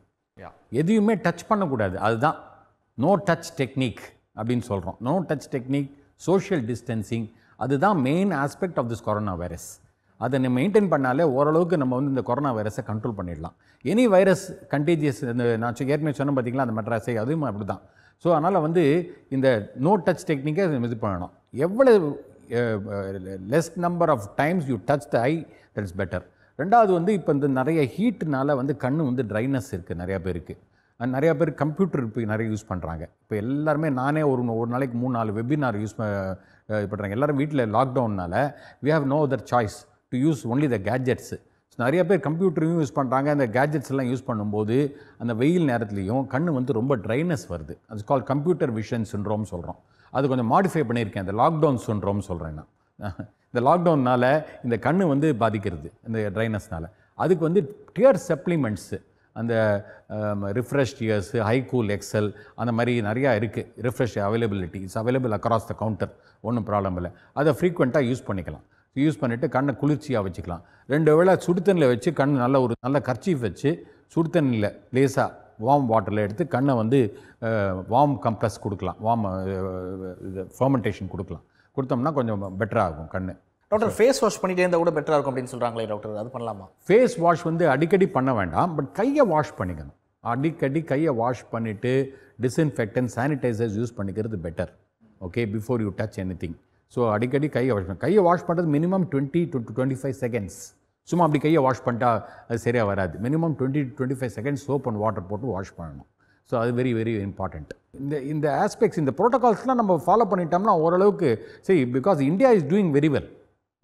எதையுமே டச் பண்ணக்கூடாது அதுதான் நோ டச் டெக்னிக் அப்படின்னு சொல்கிறோம் no touch technique social distancing அதுதான் main aspect of this corona virus அதை நம்ம மெயின்டைன் பண்ணாலே ஓரளவுக்கு நம்ம வந்து இந்த கொரோனா வைரஸை கண்ட்ரோல் பண்ணிடலாம் எனி வைரஸ் கண்டீஜியஸ் இந்த நான் ஏற்கனவே சொன்னேன் பார்த்தீங்களா அந்த மெட்ராஸை அதுவும் அப்படி தான் ஸோ அதனால் வந்து இந்த நோ டச் டெக்னிக்கை இது பண்ணணும் எவ்வளவு less number of times you touch the eye that's better ரெண்டாவது வந்து இப்போ இந்த நிறைய ஹீட்டுனால வந்து கண் வந்து ட்ரைனஸ் இருக்குது நிறையா பேருக்கு நிறையா பேர் கம்ப்யூட்டர் இப்போ நிறைய யூஸ் பண்ணுறாங்க இப்போ எல்லாருமே நானே ஒரு ஒரு நாளைக்கு மூணு நாலு வெபினார் யூஸ் பண்ணுறாங்க எல்லோரும் வீட்டில் லாக்டவுனால் we have no other choice to use only the gadgets so நிறைய பேர் கம்ப்யூட்டரையும் யூஸ் பண்ணுறாங்க அந்த கேஜெட்ஸ் எல்லாம் யூஸ் பண்ணும்போது அந்த வெயில் நேரத்துலையும் கண் வந்து ரொம்ப ட்ரைனஸ் வருது அது கால் கம்ப்யூட்டர் விஷன் சின்ரோம் சொல்கிறோம் அது கொஞ்சம் மாடிஃபை பண்ணியிருக்கேன் அந்த லாக்டவுன் சின்ரோம் சொல்கிறேன் நான் இந்த லாக்டவுன்னால் இந்த கண் வந்து பாதிக்கிறது இந்த ட்ரைனஸ்னால் அதுக்கு வந்து டியர் சப்ளிமெண்ட்ஸு அந்த refresh tears hi cool excel அந்த மாதிரி நிறையா இருக்குது refresh availability it's available across the counter ஒன்றும் ப்ராப்ளம் இல்லை அதை ஃப்ரீக்வெண்ட்டாக யூஸ் பண்ணிக்கலாம் யூஸ் பண்ணிவிட்டு கண்ணை குளிர்ச்சியாக வச்சுக்கலாம் ரெண்டு வேளை சுடுத்தண்ணில் வச்சு கண் நல்ல ஒரு நல்ல கர்ச்சீஃப் வச்சு சுடுதண்ணியில் லேசாக வார்ம் வாட்டரில் எடுத்து கண்ணை வந்து வார்ம் கம்ப்ரஸ் கொடுக்கலாம் வார்ம் இது ஃபர்மெண்டேஷன் கொடுக்கலாம் கொடுத்தோம்னா கொஞ்சம் பெட்டராக இருக்கும் கண் டாக்டர் ஃபேஸ் வாஷ் பண்ணிட்டே இருந்தால் கூட பெட்டராக இருக்கும் அப்படின்னு சொல்கிறாங்களே டாக்டர் அது பண்ணலாமா ஃபேஸ் வாஷ் வந்து அடிக்கடி பண்ண வேண்டாம் பட் கையை வாஷ் பண்ணிக்கணும் அடிக்கடி கையை வாஷ் பண்ணிவிட்டு டிஸ்இன்ஃபெக்டன் சானிடைசர்ஸ் யூஸ் பண்ணிக்கிறது better okay before you touch anything so அடிக்கடி கையை வாஷ் பண்ண கையை வாஷ் பண்ணுறது minimum twenty to twenty five seconds சும்மா அப்படி கையை வாஷ் பண்ணிட்டா அது சரியாக வராது minimum twenty to twenty five seconds soap and water போட்டு வாஷ் பண்ணணும் ஸோ அது வெரி வெரி இம்பார்ட்டண்ட் இந்த இந்த ஆஸ்பெக்ட்ஸ் இந்த ப்ரோட்டோகால்ஸ்லாம் நம்ம ஃபாலோ பண்ணிட்டோம்னா ஓரளவுக்கு சரி because India is doing very well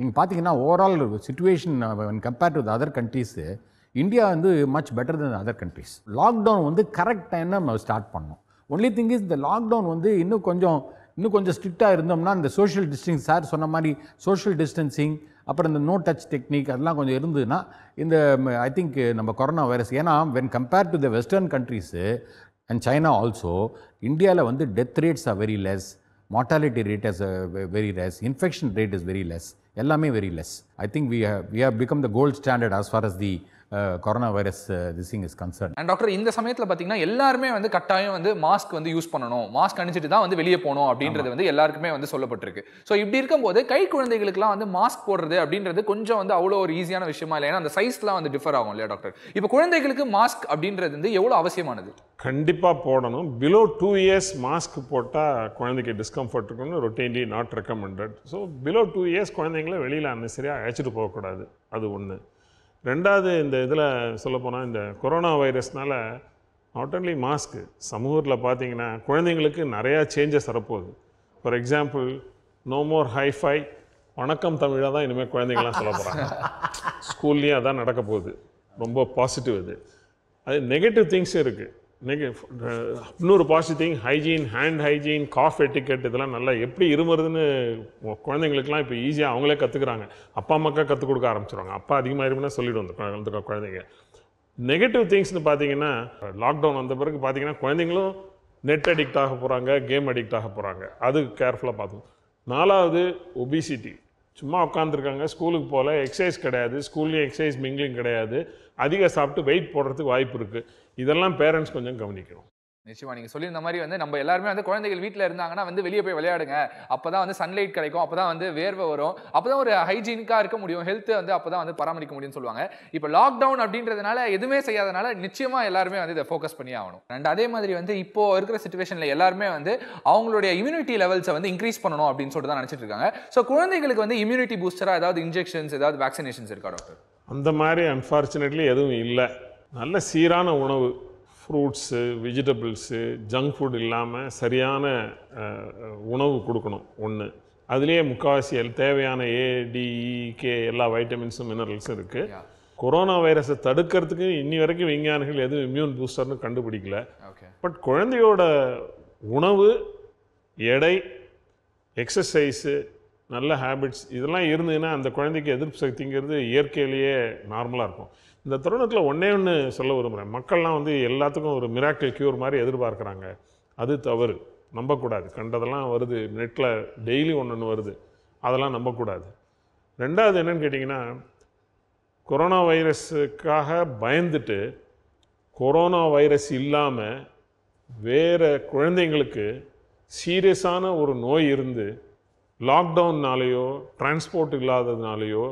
நீங்கள் பார்த்தீங்கன்னா overall situation compared with other countries India வந்து much better then other countries lockdown வந்து கரெக்ட் டைம் நம்ம ஸ்டார்ட் பண்ணோம் ஒன்லி திங் இஸ் இந்த லாக்டவுன் வந்து இன்னும் கொஞ்சம் இன்னும் கொஞ்சம் ஸ்ட்ரிக்டாக இருந்தோம்னா இந்த சோஷியல் டிஸ்டன்ஸ் சார் சொன்ன மாதிரி சோஷியல் டிஸ்டன்சிங் அப்புறம் இந்த நோ டச் டெக்னிக் அதெல்லாம் கொஞ்சம் இருந்ததுன்னா இந்த ஐ திங்க் நம்ம கொரோனா வைரஸ் ஏன்னா when compare to the western countries and China also இந்தியாவில் வந்து death rates are very less mortality rate is very less infection rate is very less எல்லாமே very less I think we have we have become the gold standard as far as the corona virus this thing is concern and doctor இந்த சமயத்தில் பார்த்தீங்கன்னா எல்லாருமே வந்து கட்டாயம் வந்து mask வந்து use பண்ணணும் மாஸ்க் அணிச்சிட்டு தான் வந்து வெளியே போகணும் அப்படின்றது வந்து எல்லாருக்குமே வந்து சொல்லப்பட்டிருக்கு ஸோ இப்படி இருக்கும்போது கை குழந்தைகளுக்குலாம் வந்து மாஸ்க் போடுறது அப்படின்றது கொஞ்சம் வந்து அவ்வளோ ஒரு ஈஸியான விஷயமா இல்லை ஏன்னா அந்த சைஸ்லாம் வந்து டிஃபர் ஆகும் இல்லையா டாக்டர் இப்போ குழந்தைகளுக்கு மாஸ்க் அப்படின்றது வந்து எவ்வளோ அவசியமானது கண்டிப்பாக போடணும் பிலோ டூ இயர்ஸ் மாஸ்க் போட்டால் குழந்தைக்கு டிஸ்கம்ஃபர்ட் இருக்கணும் routinely not recommended so below two years குழந்தைங்கள வெளியில் சரியாக அழைச்சிட்டு போகக்கூடாது அது ஒன்று ரெண்டாவது இந்த இதில் சொல்லப்போனால் இந்த கொரோனா வைரஸ்னால் நாட் ஒன்லி மாஸ்க்கு சமூகத்தில் பார்த்தீங்கன்னா குழந்தைங்களுக்கு நிறையா சேஞ்சஸ் வரப்போகுது for example no more high five வணக்கம் தமிழாக தான் இனிமேல் குழந்தைங்களாம் சொல்ல போகிறாங்க ஸ்கூல்லேயும் அதான் நடக்க போகுது ரொம்ப பாசிட்டிவ் இது அது நெகட்டிவ் திங்ஸும் இருக்குது இன்னொரு positive thing hygiene hand hygiene cough etiquette இதெல்லாம் நல்லா எப்படி இருமருதுன்னு குழந்தைங்களுக்குலாம் இப்போ ஈஸியாக அவங்களே கற்றுக்குறாங்க அப்பா அம்மாக்கா கற்றுக் கொடுக்க ஆரம்பிச்சிருவாங்க அப்பா அதிகமாக இருமுன்னா சொல்லிவிடுவோம் அந்த குழந்தைங்க நெகட்டிவ் திங்ஸ்னு பார்த்தீங்கன்னா லாக்டவுன் வந்த பிறகு பார்த்தீங்கன்னா குழந்தைங்களும் நெட் அடிக்ட் ஆக போகிறாங்க கேம் அடிக்ட் ஆக போகிறாங்க அது கேர்ஃபுல்லாக பார்த்துக்கணும் நாலாவது ஒபிசிட்டி சும்மா உட்காந்துருக்காங்க ஸ்கூலுக்கு போகல எக்ஸசைஸ் கிடையாது ஸ்கூல்லேயும் எக்ஸசைஸ் மிங்கிலிங் கிடையாது அதிக சாப்பிட்டு வெயிட் போடுறதுக்கு வாய்ப்பு இருக்குது இதெல்லாம் பேரண்ட்ஸ் கொஞ்சம் கவனிக்கணும் நிச்சயமா நீங்க சொல்லியிருந்த மாதிரி வந்து நம்ம எல்லாருமே வந்து குழந்தைகள் வீட்டில் இருந்தாங்கன்னா வந்து வெளியே போய் விளையாடுங்க அப்பதான் வந்து சன்லைட் கிடைக்கும் அப்பதான் வந்து வேர்வை வரும் அப்பதான் ஒரு ஹைஜீனிக்கா இருக்க முடியும் ஹெல்த் வந்து அப்பதான் வந்து பராமரிக்க முடியும்னு சொல்லுவாங்க இப்போ லாக்டவுன் அப்படின்றதுனால எதுவுமே செய்யாதனால நிச்சயமா எல்லாருமே வந்து இதை ஃபோக்கஸ் பண்ணி ஆகணும் அண்ட் அதே மாதிரி வந்து இப்போ இருக்கிற சுச்சுவேஷன்ல எல்லாருமே வந்து அவங்களுடைய இம்யூனிட்டி லெவல்ஸை வந்து இன்க்ரீஸ் பண்ணணும் அப்படின்னு சொல்லிட்டு தான் நினைச்சிட்டு இருக்காங்க ஸோ குழந்தைகளுக்கு வந்து இம்யூனிட்டி பூஸ்டரா ஏதாவது இன்ஜெக்ஷன்ஸ் ஏதாவது வேக்சினேஷன்ஸ் இருக்கா டாக்டர் அந்த மாதிரி அன்ஃபார்ச்சுனேட்லி எதுவும் இல்லை நல்ல சீரான உணவு ஃப்ரூட்ஸு வெஜிடபிள்ஸு ஜங்க் ஃபுட் இல்லாமல் சரியான உணவு கொடுக்கணும் ஒன்று அதுலேயே முக்கால்வாசி தேவையான ஏடிஇ கே e, எல்லா வைட்டமின்ஸும் மினரல்ஸும் இருக்குது கொரோனா வைரஸை தடுக்கிறதுக்கு இன்னி வரைக்கும் விஞ்ஞானிகள் எதுவும் இம்யூன் பூஸ்டர்னு கண்டுபிடிக்கல பட் குழந்தையோட உணவு எடை எக்ஸசைஸு நல்ல ஹேபிட்ஸ் இதெல்லாம் இருந்ததுன்னா அந்த குழந்தைக்கு எதிர்ப்பு சக்திங்கிறது இயற்கையிலேயே நார்மலாக இருக்கும் இந்த தருணத்தில் ஒன்றே ஒன்று சொல்ல விரும்புகிறேன் மக்கள்லாம் வந்து எல்லாத்துக்கும் ஒரு மிராக்கிள் க்யூர் மாதிரி எதிர்பார்க்குறாங்க அது தவறு நம்பக்கூடாது கண்டதெல்லாம் வருது நெட்டில் டெய்லி ஒன்று ஒன்று வருது அதெல்லாம் நம்பக்கூடாது ரெண்டாவது என்னென்னு கேட்டிங்கன்னா கொரோனா வைரஸுக்காக பயந்துட்டு கொரோனா வைரஸ் இல்லாமல் வேறு குழந்தைங்களுக்கு சீரியஸான ஒரு நோய் இருந்து லாக்டவுன்னாலேயோ டிரான்ஸ்போர்ட் இல்லாததுனாலேயோ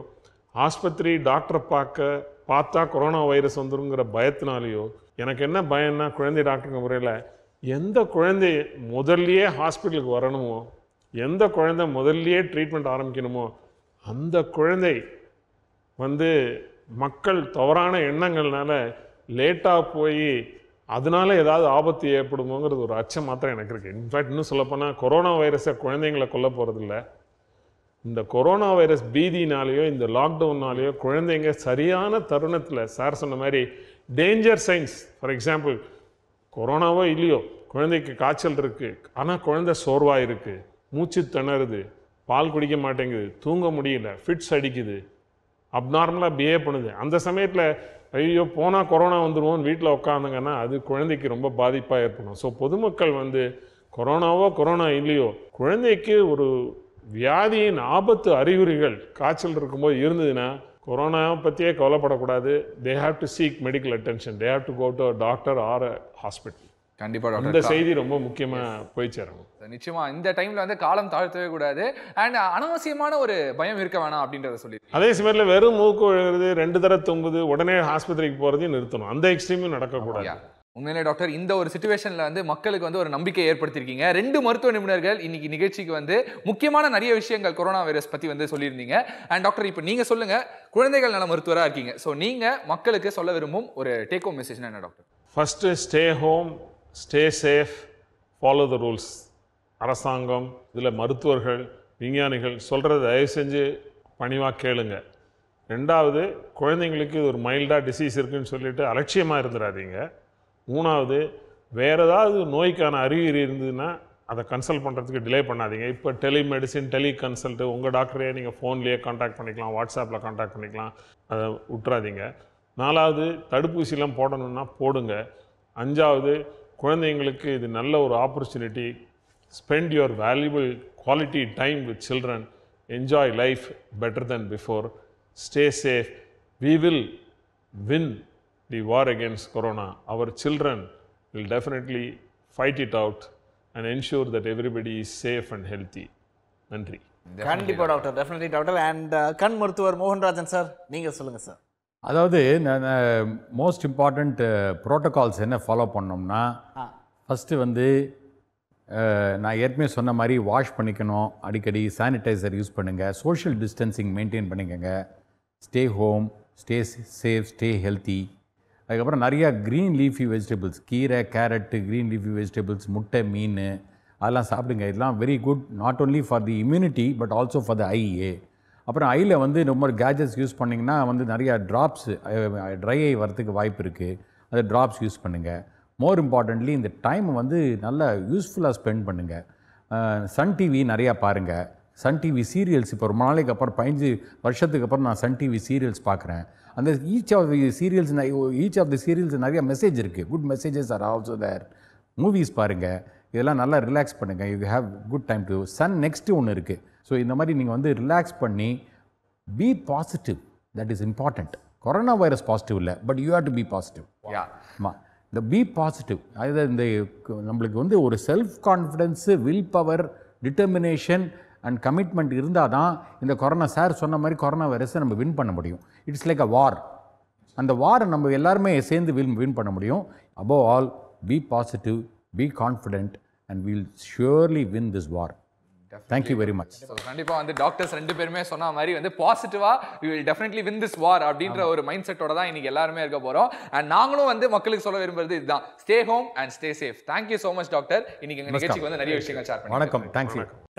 ஆஸ்பத்திரி டாக்டரை பார்க்க பார்த்தா கொரோனா வைரஸ் வந்துருங்கிற பயத்தினாலேயோ எனக்கு என்ன பயம்னா குழந்தை டாக்டருங்க முறையில் எந்த குழந்தை முதல்லையே ஹாஸ்பிட்டலுக்கு வரணுமோ எந்த குழந்தை முதல்லையே ட்ரீட்மெண்ட் ஆரம்பிக்கணுமோ அந்த குழந்தை வந்து மக்கள் தவறான எண்ணங்கள்னால லேட்டாக போய் அதனால ஏதாவது ஆபத்து ஏற்படுமோங்கிறது ஒரு அச்சம் மாத்திரம் எனக்கு இருக்குது இன்ஃபேக்ட் இன்னும் சொல்லப்போனால் கொரோனா வைரஸை குழந்தைங்களை கொல்ல போகிறதில்ல இந்த கொரோனா வைரஸ் பீதினாலேயோ இந்த லாக்டவுன்னாலேயோ குழந்தைங்க சரியான தருணத்தில் சார் சொன்ன மாதிரி டேஞ்சர் சைன்ஸ் ஃபார் எக்ஸாம்பிள் கொரோனாவோ இல்லையோ குழந்தைக்கு காய்ச்சல் இருக்குது ஆனால் குழந்தை சோர்வாக இருக்குது மூச்சு திணறுது பால் குடிக்க மாட்டேங்குது தூங்க முடியல ஃபிட்ஸ் அடிக்குது அப்நார்மலாக பிஹேவ் பண்ணுது அந்த சமயத்தில் ஐயோ போனால் கொரோனா வந்துடுவோம் வீட்டில் உட்காந்துங்கன்னா அது குழந்தைக்கு ரொம்ப பாதிப்பாக ஏற்படும் ஸோ பொதுமக்கள் வந்து கொரோனாவோ கொரோனா இல்லையோ குழந்தைக்கு ஒரு வியாதியின் ஆபத்து அறிகுறிகள் காய்ச்சல் இருக்கும்போது இருந்ததுன்னா கொரோனாவை பற்றியே கவலைப்படக்கூடாது they have to seek medical attention they have to go to doctor or hospital கண்டிப்பாக இந்த செய்தி ரொம்ப முக்கியமாக போய் சேரணும் நிச்சயமா இந்த டைம்ல வந்து காலம் தாழ்த்தவே கூடாது அண்ட் அனாவசியமான ஒரு பயம் இருக்க வேணாம் அப்படின்றத சொல்லி அதே சமயத்தில் வெறும் மூக்கு விழுகிறது ரெண்டு தர தொங்குது உடனே ஆஸ்பத்திரிக்கு போறதையும் நிறுத்தணும் அந்த எக்ஸ்ட்ரீமும் நடக்கக்கூடாது உண்மையிலே டாக்டர் இந்த ஒரு சுச்சுவேஷனில் வந்து மக்களுக்கு வந்து ஒரு நம்பிக்கை ஏற்படுத்தியிருக்கீங்க ரெண்டு மருத்துவ நிபுணர்கள் இன்னைக்கு நிகழ்ச்சிக்கு வந்து முக்கியமான நிறைய விஷயங்கள் கொரோனா வைரஸ் பற்றி வந்து சொல்லியிருந்தீங்க அண்ட் டாக்டர் இப்போ நீங்கள் சொல்லுங்கள் குழந்தைகள் நல மருத்துவராக இருக்கீங்க ஸோ நீங்கள் மக்களுக்கு சொல்ல விரும்பும் ஒரு டேக் ஹோம் மெசேஜ்னா என்ன doctor first stay home stay safe follow the rules அரசாங்கம் இதில் மருத்துவர்கள் விஞ்ஞானிகள் சொல்கிறத தயவு செஞ்சு பணிவாக கேளுங்க ரெண்டாவது குழந்தைங்களுக்கு ஒரு மைல்டாக டிசீஸ் இருக்குதுன்னு சொல்லிட்டு அலட்சியமாக இருந்துடாதீங்க மூணாவது வேறு ஏதாவது நோய்க்கான அறிகுறி இருந்ததுன்னா அதை கன்சல்ட் பண்ணுறதுக்கு டிலே பண்ணாதீங்க இப்போ டெலிமெடிசின் டெலி கன்சல்ட்டு உங்கள் டாக்டரையே நீங்கள் ஃபோன்லேயே காண்டாக்ட் பண்ணிக்கலாம் வாட்ஸ்அப்பில் கான்டாக்ட் பண்ணிக்கலாம் அதை விட்டுறாதீங்க நாலாவது தடுப்பூசிலாம் போடணுன்னா போடுங்க அஞ்சாவது குழந்தைங்களுக்கு இது நல்ல ஒரு opportunity Spend your valuable quality time with children. Enjoy life better than before. Stay safe. We will win the war against corona. Our children will definitely fight it out and ensure that everybody is safe and healthy. நன்றி கண்டிப்பாக doctor definitely doctor and கண் மருத்துவர் Mohanrajan sir நீங்கள் சொல்லுங்கள் sir அதாவது most important protocols என்ன follow பண்ணோம்னா first வந்து நான் ஏற்கனவே சொன்ன மாதிரி வாஷ் பண்ணிக்கணும் அடிக்கடி சானிடைசர் யூஸ் பண்ணுங்கள் சோஷியல் டிஸ்டன்சிங் மெயின்டைன் பண்ணிக்கோங்க stay home stay safe stay healthy அதுக்கப்புறம் நிறையா க்ரீன் லீஃபி வெஜிடபிள்ஸ் கீரை கேரட்டு க்ரீன் லீஃபி வெஜிடபிள்ஸ் முட்டை மீன் அதெல்லாம் சாப்பிடுங்க இதெல்லாம் very good not only for the immunity but also for the eye அப்புறம் ஐயில் வந்து ரொம்ப கேஜெட்ஸ் யூஸ் பண்ணிங்கன்னா வந்து நிறையா ட்ராப்ஸ் ட்ரை ஐ வரத்துக்கு வாய்ப்பு இருக்குது அது ட்ராப்ஸ் யூஸ் பண்ணுங்கள் மோர் இம்பார்ட்டன்ட்லி இந்த டைம் வந்து நல்லா யூஸ்ஃபுல்லாக ஸ்பெண்ட் பண்ணுங்கள் சன் டிவி நிறையா பாருங்கள் சன் டிவி சீரியல்ஸ் இப்போ ரொம்ப நாளைக்கு அப்புறம் பதினஞ்சு வருஷத்துக்கு அப்புறம் நான் சன் டிவி சீரியல்ஸ் பார்க்குறேன் அந்த each of the serials each of the serials நிறையா மெசேஜ் இருக்குது good messages are also there movies பாருங்கள் இதெல்லாம் நல்லா ரிலாக்ஸ் பண்ணுங்கள் you have good time to Sun next ஒன்று இருக்குது ஸோ இந்த மாதிரி நீங்கள் வந்து ரிலாக்ஸ் பண்ணி be positive that is important corona virus positive இல்லை but you have to be positive yeah ஆமாம் இந்த பி பாசிட்டிவ் அதாவது இந்த நம்மளுக்கு வந்து ஒரு self confidence will power determination and commitment இருந்தால் தான் இந்த கொரோனா சார் சொன்ன மாதிரி கொரோனா வைரஸை நம்ம வின் பண்ண முடியும் இட்ஸ் லைக் அ வார் அந்த வாரை நம்ம எல்லாருமே சேர்ந்து வின் வின் பண்ண முடியும் above all be positive be confident and will surely win this war thank you very much கண்டிப்பாக வந்து டாக்டர்ஸ் ரெண்டு பேருமே சொன்ன மாதிரி வந்து பாசிட்டிவாக will definitely win this war அப்படின்ற ஒரு மைண்ட் செட்டோட தான் இன்னைக்கு எல்லாருமே இருக்க போறோம் அண்ட் நாங்களும் வந்து மக்களுக்கு சொல்ல விரும்புறது இதுதான் stay home and stay safe thank you so much doctor இன்னைக்கு எங்கள் நிகழ்ச்சிக்கு வந்து நிறைய விஷயங்கள் ஷேர் பண்ணி வணக்கம்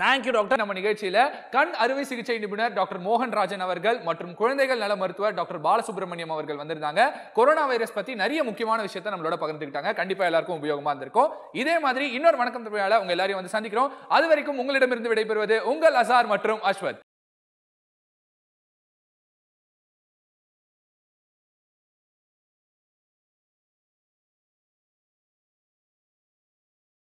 தேங்க் யூ டாக்டர் நம்ம நிகழ்ச்சியில கண் அறுவை சிகிச்சை நிபுணர் டாக்டர் மோகன் ராஜன் அவர்கள் மற்றும் குழந்தைகள் நல மருத்துவர் டாக்டர் பாலசுப்ரமணியம் அவர்கள் வந்திருந்தாங்க கொரோனா வைரஸ் பற்றி நிறைய முக்கியமான விஷயத்த நம்மளோட பகிர்ந்துக்கிட்டாங்க கண்டிப்பாக எல்லாருக்கும் உபயோகமாக இருந்திருக்கும் இதே மாதிரி இன்னொரு வணக்கம் தமிழால் உங்கள் எல்லாரையும் வந்து சந்திக்கிறோம் அது வரைக்கும் உங்களிடமிருந்து விடைபெறுவது உங்கள் அசார் மற்றும் அஸ்வத்